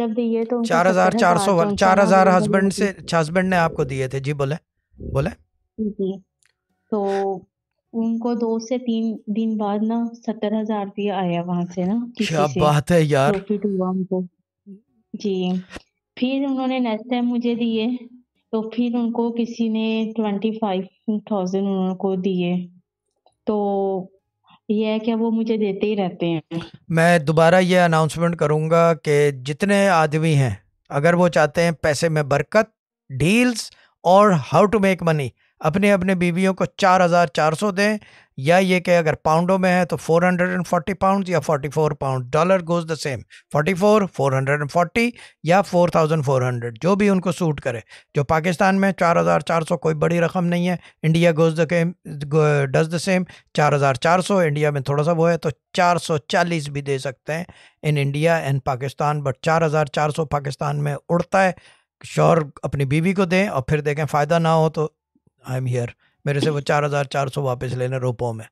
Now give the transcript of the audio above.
जब दिए तो चार हजार चार सौ चार हजार हस्बैंड से हस्बैंड ने आपको दिए थे जी बोले बोले जी तो उनको दो से तीन दिन बाद ना सत्तर हजार रुपया आया वहां से ना क्या बात है यार प्रॉफिट हुआ हमको जी फिर उन्होंने नेक्स्ट टाइम मुझे दिए तो फिर उनको किसी ने ट्वेंटी फाइव थाउजेंड उनको दिए तो ये है कि वो मुझे देते ही रहते हैं मैं दोबारा ये अनाउंसमेंट करूंगा कि जितने आदमी हैं अगर वो चाहते हैं पैसे में बरकत डील्स और हाउ टू मेक मनी अपने अपने बीवियों को चार हज़ार चार सौ दें या ये कि अगर पाउंडों में है तो 440 पाउंड या 44 pound dollar goes the same 44 440 या 4400 जो भी उनको सूट करे जो पाकिस्तान में 4400 कोई बड़ी रकम नहीं है India goes the came does the same 4400 India में थोड़ा सा वो है तो 440 भी दे सकते हैं in India and Pakistan but 4400 Pakistan में उड़ता है शोर अपनी बीवी को दें और फिर देखें फ़ायदा ना हो तो आई एम हेयर मेरे से वो चार हज़ार चार सौ वापस लेने रुपयों में